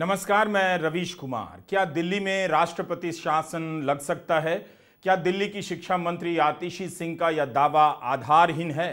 नमस्कार मैं रवीश कुमार क्या दिल्ली में राष्ट्रपति शासन लग सकता है क्या दिल्ली की शिक्षा मंत्री आतिशी सिंह का यह दावा आधारहीन है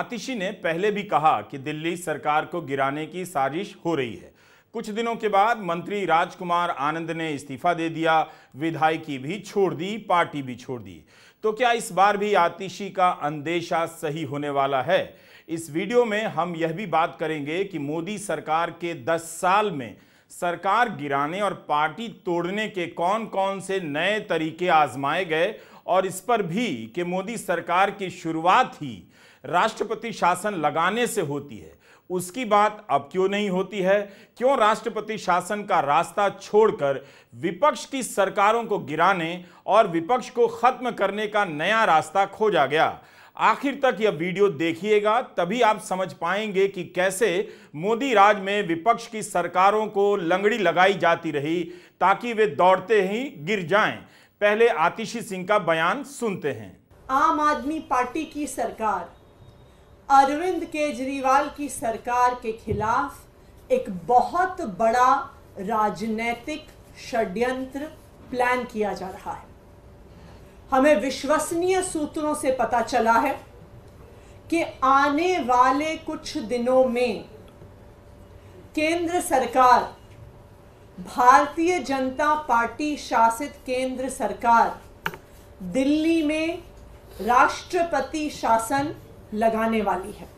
आतिशी ने पहले भी कहा कि दिल्ली सरकार को गिराने की साजिश हो रही है कुछ दिनों के बाद मंत्री राजकुमार आनंद ने इस्तीफा दे दिया विधायकी भी छोड़ दी पार्टी भी छोड़ दी तो क्या इस बार भी आतिशी का अंदेशा सही होने वाला है इस वीडियो में हम यह भी बात करेंगे कि मोदी सरकार के 10 साल में सरकार गिराने और पार्टी तोड़ने के कौन कौन से नए तरीके आजमाए गए और इस पर भी कि मोदी सरकार की शुरुआत ही राष्ट्रपति शासन लगाने से होती है उसकी बात अब क्यों नहीं होती है क्यों राष्ट्रपति शासन का रास्ता छोड़कर विपक्ष की सरकारों को गिराने और विपक्ष को खत्म करने का नया रास्ता खोजा गया आखिर तक यह वीडियो देखिएगा तभी आप समझ पाएंगे कि कैसे मोदी राज में विपक्ष की सरकारों को लंगड़ी लगाई जाती रही ताकि वे दौड़ते ही गिर जाएं। पहले आतिशी सिंह का बयान सुनते हैं आम आदमी पार्टी की सरकार अरविंद केजरीवाल की सरकार के खिलाफ एक बहुत बड़ा राजनैतिक षड्यंत्र प्लान किया जा रहा है हमें विश्वसनीय सूत्रों से पता चला है कि आने वाले कुछ दिनों में केंद्र सरकार भारतीय जनता पार्टी शासित केंद्र सरकार दिल्ली में राष्ट्रपति शासन लगाने वाली है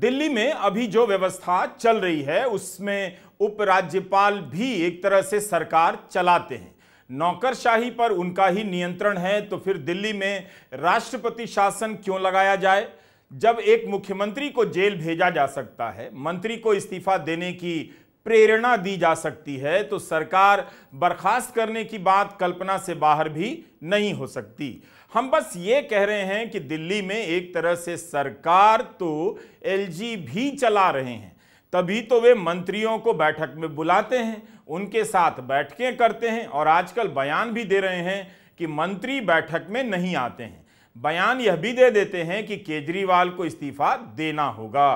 दिल्ली में अभी जो व्यवस्था चल रही है उसमें उपराज्यपाल भी एक तरह से सरकार चलाते हैं नौकरशाही पर उनका ही नियंत्रण है तो फिर दिल्ली में राष्ट्रपति शासन क्यों लगाया जाए जब एक मुख्यमंत्री को जेल भेजा जा सकता है मंत्री को इस्तीफा देने की प्रेरणा दी जा सकती है तो सरकार बर्खास्त करने की बात कल्पना से बाहर भी नहीं हो सकती हम बस ये कह रहे हैं कि दिल्ली में एक तरह से सरकार तो एलजी भी चला रहे हैं तभी तो वे मंत्रियों को बैठक में बुलाते हैं उनके साथ बैठकें करते हैं और आजकल बयान भी दे रहे हैं कि मंत्री बैठक में नहीं आते हैं बयान यह भी दे देते हैं कि केजरीवाल को इस्तीफा देना होगा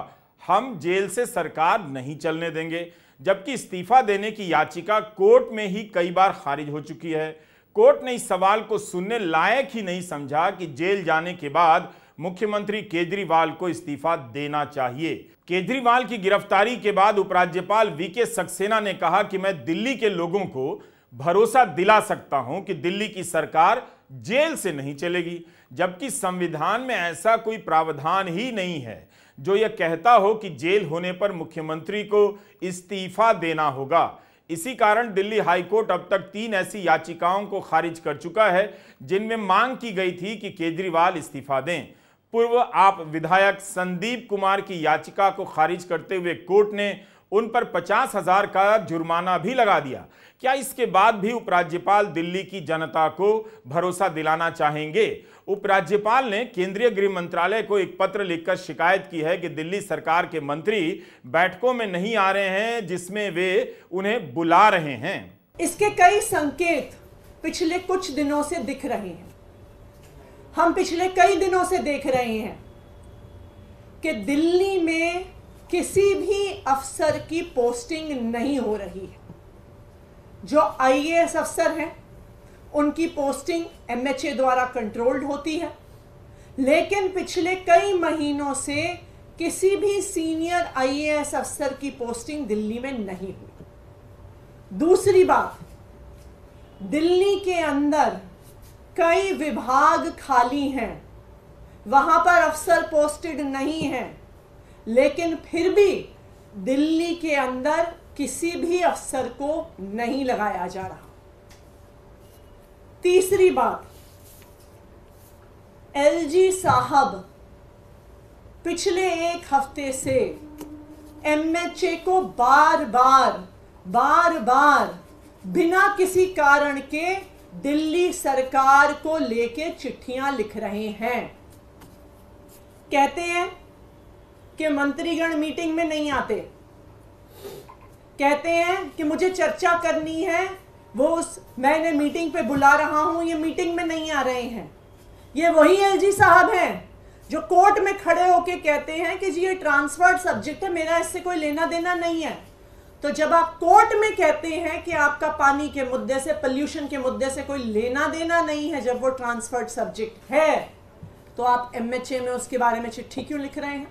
हम जेल से सरकार नहीं चलने देंगे जबकि इस्तीफा देने की याचिका कोर्ट में ही कई बार खारिज हो चुकी है कोर्ट ने इस सवाल को सुनने लायक ही नहीं समझा कि जेल जाने के बाद मुख्यमंत्री केजरीवाल को इस्तीफा देना चाहिए केजरीवाल की गिरफ्तारी के बाद उपराज्यपाल वी के सक्सेना ने कहा कि मैं दिल्ली के लोगों को भरोसा दिला सकता हूं कि दिल्ली की सरकार जेल से नहीं चलेगी जबकि संविधान में ऐसा कोई प्रावधान ही नहीं है जो यह कहता हो कि जेल होने पर मुख्यमंत्री को इस्तीफा देना होगा इसी कारण दिल्ली हाईकोर्ट अब तक तीन ऐसी याचिकाओं को खारिज कर चुका है जिनमें मांग की गई थी कि केजरीवाल इस्तीफा दें पूर्व आप विधायक संदीप कुमार की याचिका को खारिज करते हुए कोर्ट ने उन पर पचास हजार का जुर्माना भी लगा दिया क्या इसके बाद भी उपराज्यपाल दिल्ली की जनता को भरोसा दिलाना चाहेंगे उपराज्यपाल ने केंद्रीय गृह मंत्रालय को एक पत्र लिखकर शिकायत की है कि दिल्ली सरकार के मंत्री बैठकों में नहीं आ रहे हैं जिसमें वे उन्हें बुला रहे हैं इसके कई संकेत पिछले कुछ दिनों से दिख रहे हैं हम पिछले कई दिनों से देख रहे हैं कि दिल्ली में किसी भी अफसर की पोस्टिंग नहीं हो रही है जो आईएएस अफसर हैं उनकी पोस्टिंग एमएचए द्वारा कंट्रोल्ड होती है लेकिन पिछले कई महीनों से किसी भी सीनियर आईएएस अफसर की पोस्टिंग दिल्ली में नहीं हुई दूसरी बात दिल्ली के अंदर कई विभाग खाली हैं वहां पर अफसर पोस्टेड नहीं हैं लेकिन फिर भी दिल्ली के अंदर किसी भी अफसर को नहीं लगाया जा रहा तीसरी बात एलजी साहब पिछले एक हफ्ते से एमएचए को बार बार बार बार बिना किसी कारण के दिल्ली सरकार को लेके चिट्ठियां लिख रहे हैं कहते हैं कि मंत्रीगण मीटिंग में नहीं आते कहते हैं कि मुझे चर्चा करनी है वो उस मैंने मीटिंग पे बुला रहा हूं ये मीटिंग में नहीं आ रहे हैं ये वही एलजी साहब हैं जो कोर्ट में खड़े होके कहते हैं कि जी ये ट्रांसफर्ड सब्जेक्ट है मेरा इससे कोई लेना देना नहीं है तो जब आप कोर्ट में कहते हैं कि आपका पानी के मुद्दे से पॉल्यूशन के मुद्दे से कोई लेना देना नहीं है जब वो ट्रांसफर्ड सब्जेक्ट है तो आप एमएचए में उसके बारे में चिट्ठी क्यों लिख रहे हैं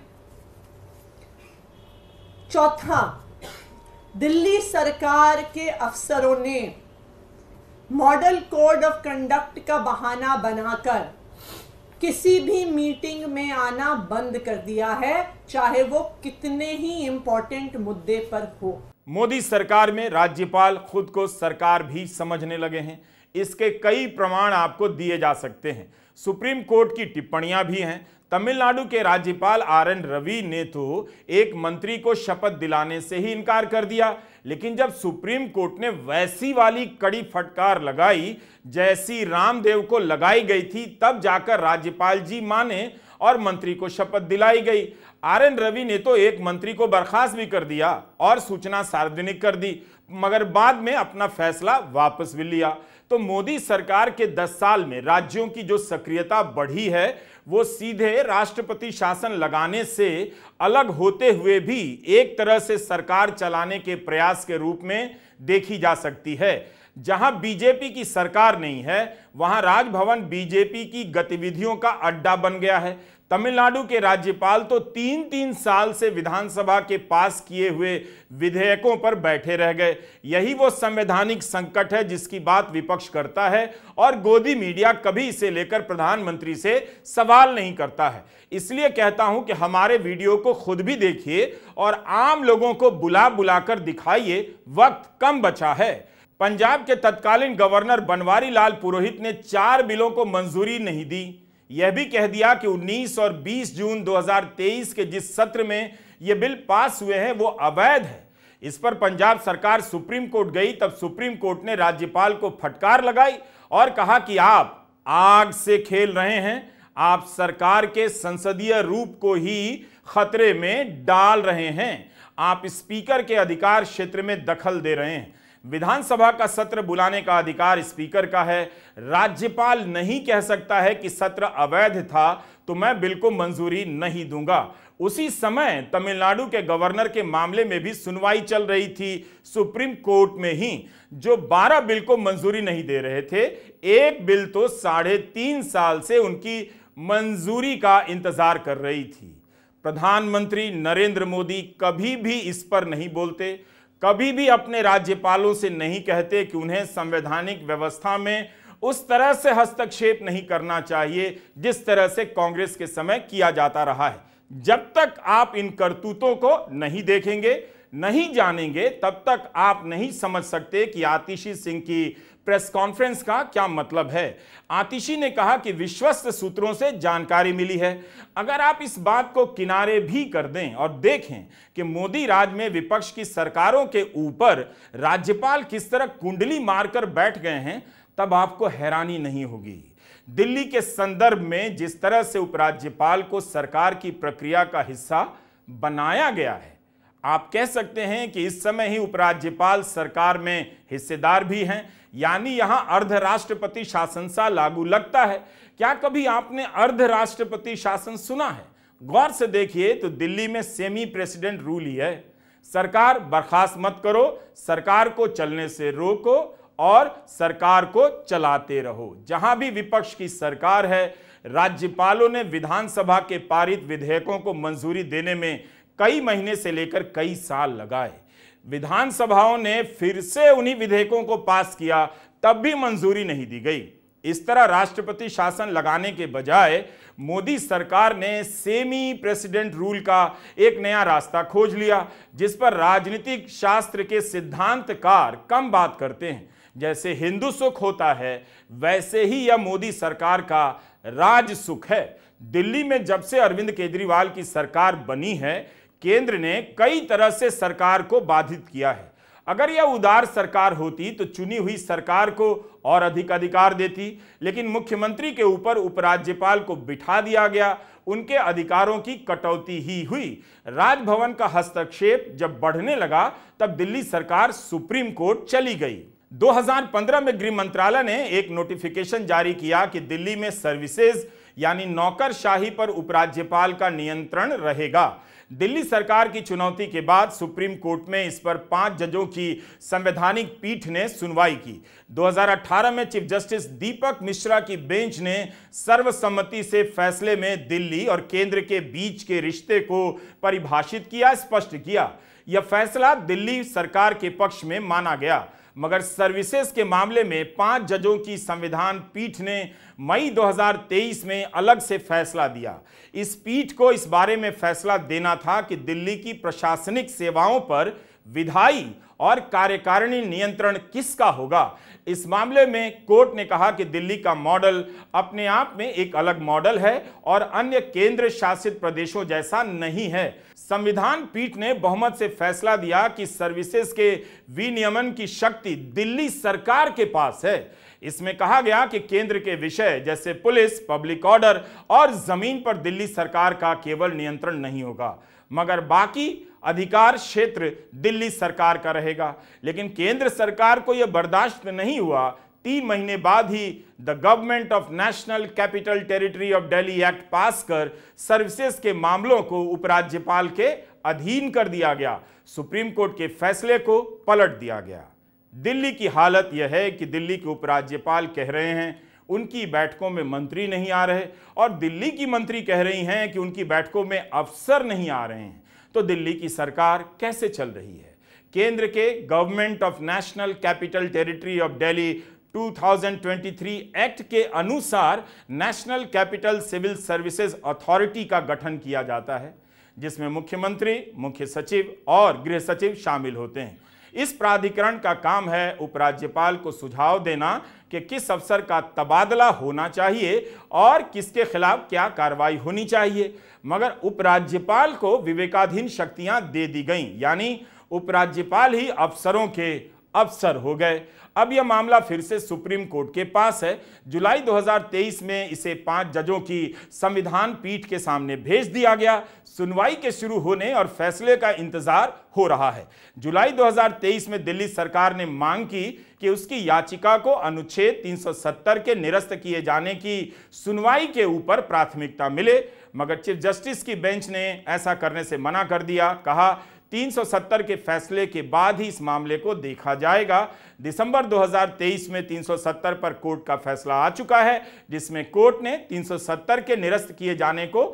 चौथा दिल्ली सरकार के अफसरों ने मॉडल कोड ऑफ कंडक्ट का बहाना बनाकर किसी भी मीटिंग में आना बंद कर दिया है चाहे वो कितने ही इम्पोर्टेंट मुद्दे पर हो मोदी सरकार में राज्यपाल खुद को सरकार भी समझने लगे हैं इसके कई प्रमाण आपको दिए जा सकते हैं सुप्रीम कोर्ट की टिप्पणियां भी हैं तमिलनाडु के राज्यपाल आर एन रवि ने तो एक मंत्री को शपथ दिलाने से ही इनकार कर दिया लेकिन जब सुप्रीम कोर्ट ने वैसी वाली कड़ी फटकार लगाई जैसी रामदेव को लगाई गई थी तब जाकर राज्यपाल जी माने और मंत्री को शपथ दिलाई गई आर एन रवि ने तो एक मंत्री को बर्खास्त भी कर दिया और सूचना सार्वजनिक कर दी मगर बाद में अपना फैसला वापस भी लिया तो मोदी सरकार के 10 साल में राज्यों की जो सक्रियता बढ़ी है वो सीधे राष्ट्रपति शासन लगाने से अलग होते हुए भी एक तरह से सरकार चलाने के प्रयास के रूप में देखी जा सकती है जहां बीजेपी की सरकार नहीं है वहां राजभवन बीजेपी की गतिविधियों का अड्डा बन गया है तमिलनाडु के राज्यपाल तो तीन तीन साल से विधानसभा के पास किए हुए विधेयकों पर बैठे रह गए यही वो संवैधानिक संकट है जिसकी बात विपक्ष करता है और गोदी मीडिया कभी इसे लेकर प्रधानमंत्री से सवाल सवाल नहीं करता है इसलिए कहता हूं कि हमारे वीडियो को खुद भी देखिए और आम लोगों को बुला बुलाकर दिखाइए वक्त कम बचा है पंजाब के तत्कालीन गवर्नर बनवारी लाल पुरोहित ने चार बिलों को मंजूरी नहीं दी यह भी कह दिया कि 19 और 20 जून 2023 के जिस सत्र में ये बिल पास हुए हैं वो अवैध है इस पर पंजाब सरकार सुप्रीम कोर्ट गई तब सुप्रीम कोर्ट ने राज्यपाल को फटकार लगाई और कहा कि आप आग से खेल रहे हैं आप सरकार के संसदीय रूप को ही खतरे में डाल रहे हैं आप स्पीकर के अधिकार क्षेत्र में दखल दे रहे हैं विधानसभा का सत्र बुलाने का अधिकार स्पीकर का है राज्यपाल नहीं कह सकता है कि सत्र अवैध था तो मैं बिल को मंजूरी नहीं दूंगा उसी समय तमिलनाडु के गवर्नर के मामले में भी सुनवाई चल रही थी सुप्रीम कोर्ट में ही जो 12 बिल को मंजूरी नहीं दे रहे थे एक बिल तो साढ़े तीन साल से उनकी मंजूरी का इंतजार कर रही थी प्रधानमंत्री नरेंद्र मोदी कभी भी इस पर नहीं बोलते कभी भी अपने राज्यपालों से नहीं कहते कि उन्हें संवैधानिक व्यवस्था में उस तरह से हस्तक्षेप नहीं करना चाहिए जिस तरह से कांग्रेस के समय किया जाता रहा है जब तक आप इन करतूतों को नहीं देखेंगे नहीं जानेंगे तब तक आप नहीं समझ सकते कि आतिशी सिंह की प्रेस कॉन्फ्रेंस का क्या मतलब है आतिशी ने कहा कि विश्वस्त सूत्रों से जानकारी मिली है अगर आप इस बात को किनारे भी कर दें और देखें कि मोदी राज में विपक्ष की सरकारों के ऊपर राज्यपाल किस तरह कुंडली मारकर बैठ गए हैं तब आपको हैरानी नहीं होगी दिल्ली के संदर्भ में जिस तरह से उपराज्यपाल को सरकार की प्रक्रिया का हिस्सा बनाया गया है आप कह सकते हैं कि इस समय ही उपराज्यपाल सरकार में हिस्सेदार भी हैं यानी यहां अर्धराष्ट्रपति शासन सा लागू लगता है क्या कभी आपने अर्धराष्ट्रपति शासन सुना है गौर से देखिए तो दिल्ली में सेमी प्रेसिडेंट रूल ही है सरकार बर्खास्त मत करो सरकार को चलने से रोको और सरकार को चलाते रहो जहां भी विपक्ष की सरकार है राज्यपालों ने विधानसभा के पारित विधेयकों को मंजूरी देने में कई महीने से लेकर कई साल लगाए विधानसभाओं ने फिर से उन्हीं विधेयकों को पास किया तब भी मंजूरी नहीं दी गई इस तरह राष्ट्रपति शासन लगाने के बजाय मोदी सरकार ने सेमी प्रेसिडेंट रूल का एक नया रास्ता खोज लिया जिस पर राजनीतिक शास्त्र के सिद्धांतकार कम बात करते हैं जैसे हिंदू सुख होता है वैसे ही यह मोदी सरकार का राज सुख है दिल्ली में जब से अरविंद केजरीवाल की सरकार बनी है केंद्र ने कई तरह से सरकार को बाधित किया है अगर यह उदार सरकार होती तो चुनी हुई सरकार को और अधिक अधिकार देती लेकिन मुख्यमंत्री के ऊपर उपराज्यपाल को बिठा दिया गया उनके अधिकारों की कटौती ही हुई राजभवन का हस्तक्षेप जब बढ़ने लगा तब दिल्ली सरकार सुप्रीम कोर्ट चली गई 2015 में गृह मंत्रालय ने एक नोटिफिकेशन जारी किया कि दिल्ली में सर्विसेज यानी नौकरशाही पर उपराज्यपाल का नियंत्रण रहेगा दिल्ली सरकार की चुनौती के बाद सुप्रीम कोर्ट में इस पर पांच जजों की संवैधानिक पीठ ने सुनवाई की 2018 में चीफ जस्टिस दीपक मिश्रा की बेंच ने सर्वसम्मति से फैसले में दिल्ली और केंद्र के बीच के रिश्ते को परिभाषित किया स्पष्ट किया यह फैसला दिल्ली सरकार के पक्ष में माना गया मगर सर्विसेज के मामले में पांच जजों की संविधान पीठ ने मई 2023 में अलग से फैसला दिया इस पीठ को इस बारे में फैसला देना था कि दिल्ली की प्रशासनिक सेवाओं पर विधायी और कार्यकारिणी नियंत्रण किसका होगा इस मामले में कोर्ट ने कहा कि दिल्ली का मॉडल अपने आप में एक अलग मॉडल है और अन्य केंद्र शासित प्रदेशों जैसा नहीं है संविधान पीठ ने बहुमत से फैसला दिया कि सर्विसेज के विनियमन की शक्ति दिल्ली सरकार के पास है इसमें कहा गया कि केंद्र के विषय जैसे पुलिस पब्लिक ऑर्डर और जमीन पर दिल्ली सरकार का केवल नियंत्रण नहीं होगा मगर बाकी अधिकार क्षेत्र दिल्ली सरकार का रहेगा लेकिन केंद्र सरकार को यह बर्दाश्त नहीं हुआ तीन महीने बाद ही the government of national capital territory of Delhi act पास कर सर्विसेज के मामलों को उपराज्यपाल के अधीन कर दिया गया सुप्रीम कोर्ट के फैसले को पलट दिया गया दिल्ली की हालत यह है कि दिल्ली के उपराज्यपाल कह रहे हैं उनकी बैठकों में मंत्री नहीं आ रहे और दिल्ली की मंत्री कह रही हैं कि उनकी बैठकों में अफसर नहीं आ रहे हैं तो दिल्ली की सरकार कैसे चल रही है केंद्र के government of national capital territory of Delhi 2023 act के अनुसार national capital civil services authority का गठन किया जाता है जिसमें मुख्यमंत्री मुख्य सचिव और गृह सचिव शामिल होते हैं इस प्राधिकरण का काम है उपराज्यपाल को सुझाव देना कि किस अफसर का तबादला होना चाहिए और किसके खिलाफ क्या कार्रवाई होनी चाहिए मगर उपराज्यपाल को विवेकाधीन शक्तियां दे दी गई यानी उपराज्यपाल ही अफसरों के अफसर हो गए अब यह मामला फिर से सुप्रीम कोर्ट के पास है जुलाई 2023 में इसे पांच जजों की संविधान पीठ के सामने भेज दिया गया सुनवाई के शुरू होने और फैसले का इंतजार हो रहा है जुलाई 2023 में दिल्ली सरकार ने मांग की कि उसकी याचिका को अनुच्छेद 370 के निरस्त किए जाने की सुनवाई के ऊपर प्राथमिकता मिले मगर चीफ जस्टिस की बेंच ने ऐसा करने से मना कर दिया कहा 370 के फैसले के बाद ही इस मामले को देखा जाएगा दिसंबर 2023 में 370 पर कोर्ट का फैसला आ चुका है जिसमें कोर्ट ने 370 के निरस्त किए जाने को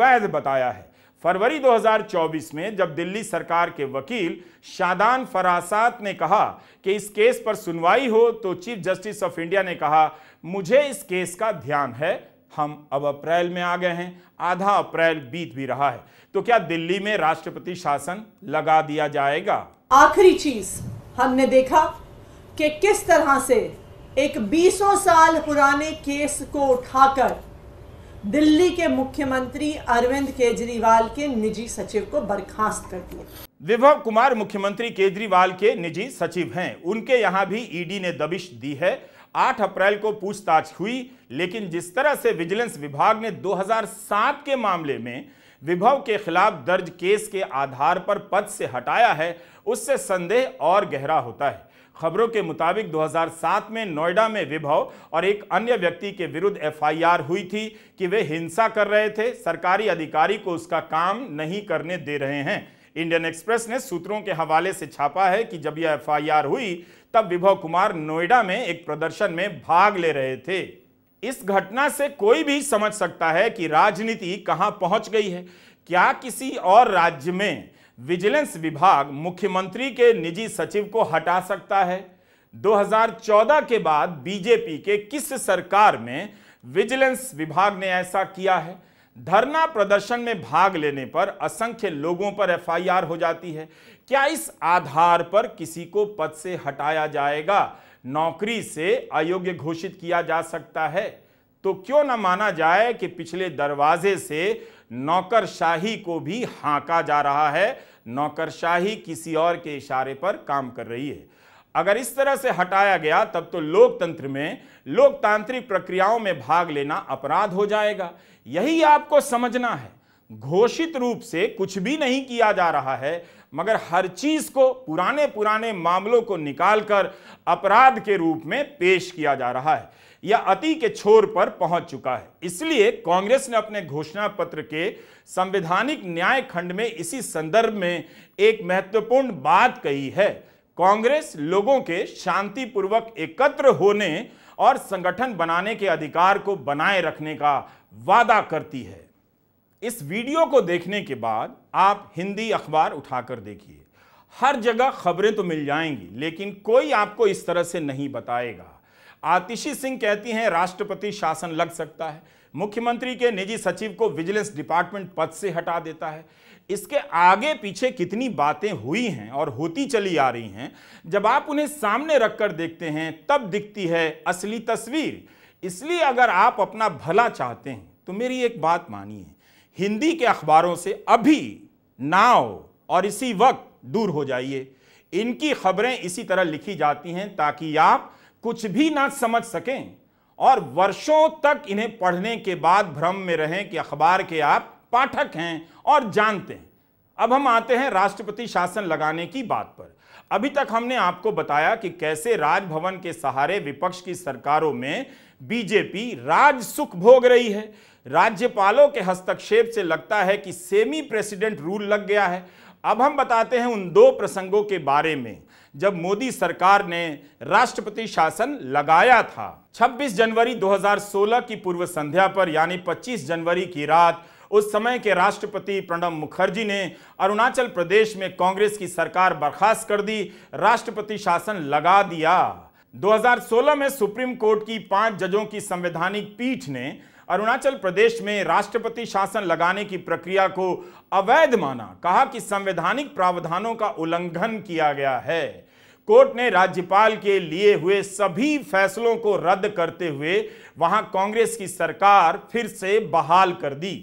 वैध बताया है फरवरी 2024 में जब दिल्ली सरकार के वकील शादान फरासात ने कहा कि इस केस पर सुनवाई हो तो चीफ जस्टिस ऑफ इंडिया ने कहा मुझे इस केस का ध्यान है हम अब अप्रैल में आ गए हैं आधा अप्रैल बीत भी रहा है तो क्या दिल्ली में राष्ट्रपति शासन लगा दिया जाएगा आखिरी चीज हमने देखा कि किस तरह से एक बीसों साल पुराने केस को उठाकर दिल्ली के मुख्यमंत्री अरविंद केजरीवाल के निजी सचिव को बर्खास्त कर दिया विभव कुमार मुख्यमंत्री केजरीवाल के निजी सचिव हैं उनके यहाँ भी ईडी ने दबिश दी है 8 अप्रैल को पूछताछ हुई लेकिन जिस तरह से विजिलेंस विभाग ने 2007 के मामले में विभव के खिलाफ दर्ज केस के आधार पर पद से हटाया है उससे संदेह और गहरा होता है खबरों के मुताबिक 2007 में नोएडा में विभव और एक अन्य व्यक्ति के विरुद्ध एफआईआर हुई थी कि वे हिंसा कर रहे थे सरकारी अधिकारी को उसका काम नहीं करने दे रहे हैं इंडियन एक्सप्रेस ने सूत्रों के हवाले से छापा है कि जब यह एफआईआर हुई तब विभव कुमार नोएडा में एक प्रदर्शन में भाग ले रहे थे इस घटना से कोई भी समझ सकता है कि राजनीति कहां पहुंच गई है क्या किसी और राज्य में विजिलेंस विभाग मुख्यमंत्री के निजी सचिव को हटा सकता है 2014 के बाद बीजेपी के किस सरकार में विजिलेंस विभाग ने ऐसा किया है धरना प्रदर्शन में भाग लेने पर असंख्य लोगों पर एफआईआर हो जाती है क्या इस आधार पर किसी को पद से हटाया जाएगा नौकरी से अयोग्य घोषित किया जा सकता है तो क्यों न माना जाए कि पिछले दरवाजे से नौकरशाही को भी हाँका जा रहा है नौकरशाही किसी और के इशारे पर काम कर रही है अगर इस तरह से हटाया गया तब तो लोकतंत्र में लोकतांत्रिक प्रक्रियाओं में भाग लेना अपराध हो जाएगा यही आपको समझना है घोषित रूप से कुछ भी नहीं किया जा रहा है मगर हर चीज को पुराने पुराने मामलों को निकालकर अपराध के रूप में पेश किया जा रहा है यह अति के छोर पर पहुंच चुका है इसलिए कांग्रेस ने अपने घोषणा पत्र के संवैधानिक न्याय खंड में इसी संदर्भ में एक महत्वपूर्ण बात कही है कांग्रेस लोगों के शांतिपूर्वक एकत्र होने और संगठन बनाने के अधिकार को बनाए रखने का वादा करती है इस वीडियो को देखने के बाद आप हिंदी अखबार उठाकर देखिए हर जगह खबरें तो मिल जाएंगी लेकिन कोई आपको इस तरह से नहीं बताएगा आतिशी सिंह कहती हैं राष्ट्रपति शासन लग सकता है मुख्यमंत्री के निजी सचिव को विजिलेंस डिपार्टमेंट पद से हटा देता है इसके आगे पीछे कितनी बातें हुई हैं और होती चली आ रही हैं जब आप उन्हें सामने रखकर देखते हैं तब दिखती है असली तस्वीर इसलिए अगर आप अपना भला चाहते हैं तो मेरी एक बात मानिए हिंदी के अखबारों से अभी नाव और इसी वक्त दूर हो जाइए इनकी खबरें इसी तरह लिखी जाती हैं ताकि आप कुछ भी ना समझ सकें और वर्षों तक इन्हें पढ़ने के बाद भ्रम में रहें कि अखबार के आप पाठक हैं और जानते हैं अब हम आते हैं राष्ट्रपति शासन लगाने की बात पर अभी तक हमने आपको बताया कि कैसे राजभवन के सहारे विपक्ष की सरकारों में बीजेपी राज सुख भोग रही है राज्यपालों के हस्तक्षेप से लगता है कि सेमी प्रेसिडेंट रूल लग गया है अब हम बताते हैं उन दो प्रसंगों के बारे में जब मोदी सरकार ने राष्ट्रपति शासन लगाया था 26 जनवरी 2016 की पूर्व संध्या पर यानी 25 जनवरी की रात उस समय के राष्ट्रपति प्रणब मुखर्जी ने अरुणाचल प्रदेश में कांग्रेस की सरकार बर्खास्त कर दी राष्ट्रपति शासन लगा दिया 2016 में सुप्रीम कोर्ट की पांच जजों की संवैधानिक पीठ ने अरुणाचल प्रदेश में राष्ट्रपति शासन लगाने की प्रक्रिया को अवैध माना कहा कि संवैधानिक प्रावधानों का उल्लंघन किया गया है कोर्ट ने राज्यपाल के लिए हुए सभी फैसलों को रद्द करते हुए वहां कांग्रेस की सरकार फिर से बहाल कर दी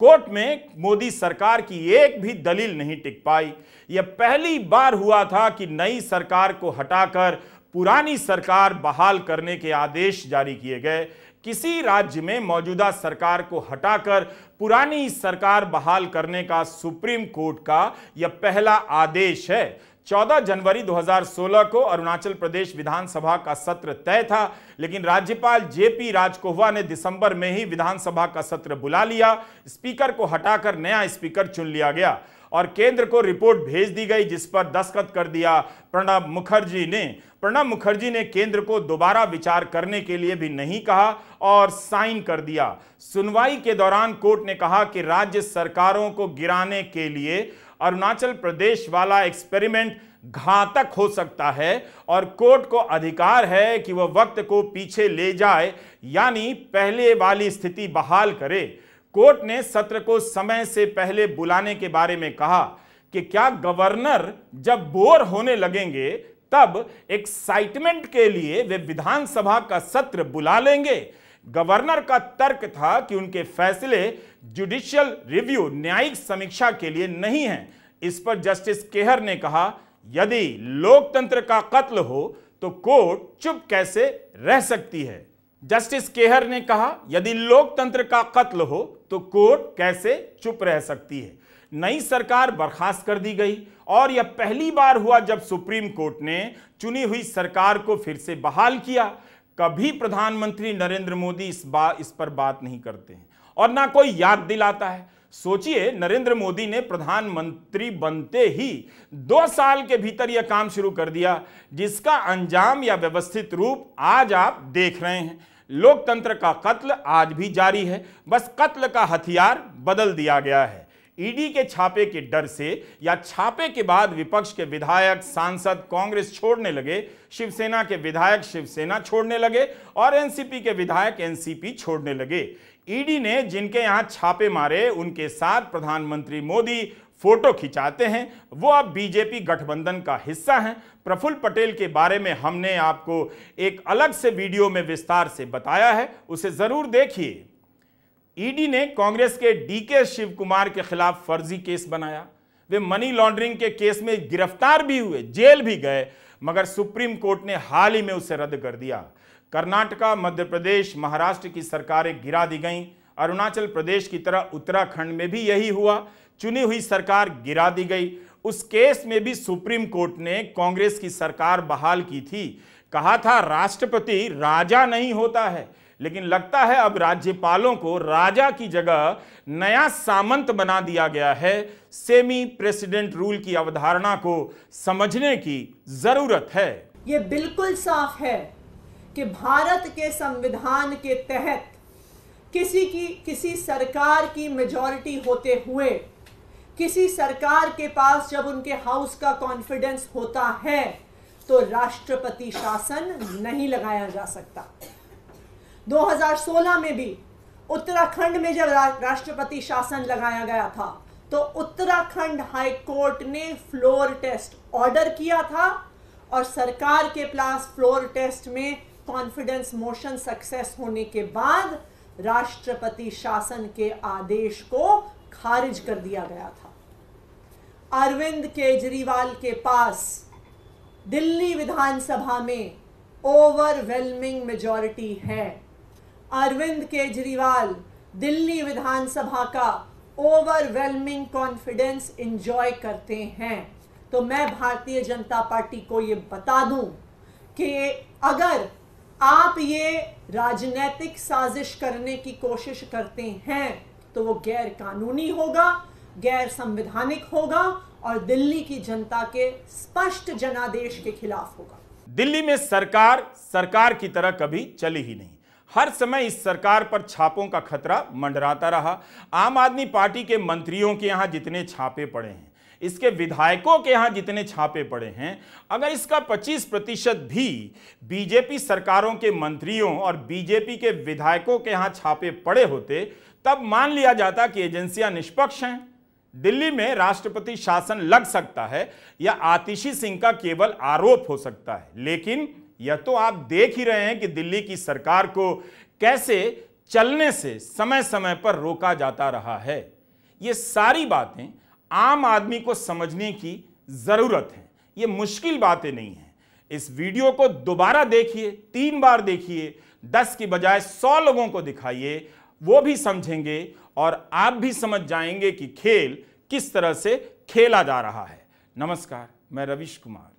कोर्ट में मोदी सरकार की एक भी दलील नहीं टिक पाई यह पहली बार हुआ था कि नई सरकार को हटाकर पुरानी सरकार बहाल करने के आदेश जारी किए गए किसी राज्य में मौजूदा सरकार को हटाकर पुरानी सरकार बहाल करने का सुप्रीम कोर्ट का यह पहला आदेश है 14 जनवरी 2016 को अरुणाचल प्रदेश विधानसभा का सत्र तय था लेकिन राज्यपाल जेपी राजकोहवा ने दिसंबर में ही विधानसभा का सत्र बुला लिया स्पीकर को हटाकर नया स्पीकर चुन लिया गया और केंद्र को रिपोर्ट भेज दी गई जिस पर दस्तखत कर दिया प्रणब मुखर्जी ने प्रणब मुखर्जी ने केंद्र को दोबारा विचार करने के लिए भी नहीं कहा और साइन कर दिया सुनवाई के दौरान कोर्ट ने कहा कि राज्य सरकारों को गिराने के लिए अरुणाचल प्रदेश वाला एक्सपेरिमेंट घातक हो सकता है और कोर्ट को अधिकार है कि वह वक्त को पीछे ले जाए यानी पहले वाली स्थिति बहाल करे कोर्ट ने सत्र को समय से पहले बुलाने के बारे में कहा कि क्या गवर्नर जब बोर होने लगेंगे तब एक्साइटमेंट के लिए वे विधानसभा का सत्र बुला लेंगे गवर्नर का तर्क था कि उनके फैसले जुडिशियल रिव्यू न्यायिक समीक्षा के लिए नहीं है इस पर जस्टिस केहर ने कहा यदि लोकतंत्र का कत्ल हो तो कोर्ट चुप कैसे रह सकती है जस्टिस केहर ने कहा यदि लोकतंत्र का कत्ल हो तो कोर्ट कैसे चुप रह सकती है नई सरकार बर्खास्त कर दी गई और यह पहली बार हुआ जब सुप्रीम कोर्ट ने चुनी हुई सरकार को फिर से बहाल किया कभी प्रधानमंत्री नरेंद्र मोदी इस बात इस पर बात नहीं करते हैं और ना कोई याद दिलाता है सोचिए नरेंद्र मोदी ने प्रधानमंत्री बनते ही दो साल के भीतर यह काम शुरू कर दिया जिसका अंजाम या व्यवस्थित रूप आज आप देख रहे हैं लोकतंत्र का कत्ल आज भी जारी है बस कत्ल का हथियार बदल दिया गया है ईडी के छापे के डर से या छापे के बाद विपक्ष के विधायक सांसद कांग्रेस छोड़ने लगे शिवसेना के विधायक शिवसेना छोड़ने लगे और एनसीपी के विधायक एनसीपी छोड़ने लगे ईडी ने जिनके यहां छापे मारे उनके साथ प्रधानमंत्री मोदी फोटो खिंचाते हैं वो अब बीजेपी गठबंधन का हिस्सा हैं प्रफुल्ल पटेल के बारे में हमने आपको एक अलग से वीडियो में विस्तार से बताया है उसे ज़रूर देखिए ईडी ने कांग्रेस के डीके शिव कुमार के खिलाफ फर्जी केस बनाया वे मनी लॉन्ड्रिंग के केस में गिरफ्तार भी हुए जेल भी गए मगर सुप्रीम कोर्ट ने हाल ही में उसे रद्द कर दिया कर्नाटका मध्य प्रदेश महाराष्ट्र की सरकारें गिरा दी गईं अरुणाचल प्रदेश की तरह उत्तराखंड में भी यही हुआ चुनी हुई सरकार गिरा दी गई उस केस में भी सुप्रीम कोर्ट ने कांग्रेस की सरकार बहाल की थी कहा था राष्ट्रपति राजा नहीं होता है लेकिन लगता है अब राज्यपालों को राजा की जगह नया सामंत बना दिया गया है सेमी प्रेसिडेंट रूल की अवधारणा को समझने की जरूरत है ये बिल्कुल साफ है कि भारत के संविधान के तहत किसी की किसी सरकार की मेजॉरिटी होते हुए किसी सरकार के पास जब उनके हाउस का कॉन्फिडेंस होता है तो राष्ट्रपति शासन नहीं लगाया जा सकता 2016 में भी उत्तराखंड में जब राष्ट्रपति शासन लगाया गया था तो उत्तराखंड हाई कोर्ट ने फ्लोर टेस्ट ऑर्डर किया था और सरकार के पास फ्लोर टेस्ट में कॉन्फिडेंस मोशन सक्सेस होने के बाद राष्ट्रपति शासन के आदेश को खारिज कर दिया गया था अरविंद केजरीवाल के पास दिल्ली विधानसभा में ओवरवेलमिंग मेजॉरिटी है अरविंद केजरीवाल दिल्ली विधानसभा का ओवरवेलमिंग कॉन्फिडेंस इंजॉय करते हैं तो मैं भारतीय जनता पार्टी को ये बता दूं कि अगर आप ये राजनीतिक साजिश करने की कोशिश करते हैं तो वो गैर कानूनी होगा गैर संवैधानिक होगा और दिल्ली की जनता के स्पष्ट जनादेश के खिलाफ होगा दिल्ली में सरकार सरकार की तरह कभी चली ही नहीं हर समय इस सरकार पर छापों का खतरा मंडराता रहा आम आदमी पार्टी के मंत्रियों के यहाँ जितने छापे पड़े हैं इसके विधायकों के यहाँ जितने छापे पड़े हैं अगर इसका 25 प्रतिशत भी बीजेपी सरकारों के मंत्रियों और बीजेपी के विधायकों के यहाँ छापे पड़े होते तब मान लिया जाता कि एजेंसियां निष्पक्ष हैं दिल्ली में राष्ट्रपति शासन लग सकता है या आतिशी सिंह का केवल आरोप हो सकता है लेकिन यह तो आप देख ही रहे हैं कि दिल्ली की सरकार को कैसे चलने से समय समय पर रोका जाता रहा है ये सारी बातें आम आदमी को समझने की ज़रूरत है ये मुश्किल बातें नहीं है इस वीडियो को दोबारा देखिए तीन बार देखिए दस की बजाय सौ लोगों को दिखाइए वो भी समझेंगे और आप भी समझ जाएंगे कि खेल किस तरह से खेला जा रहा है नमस्कार मैं रविश कुमार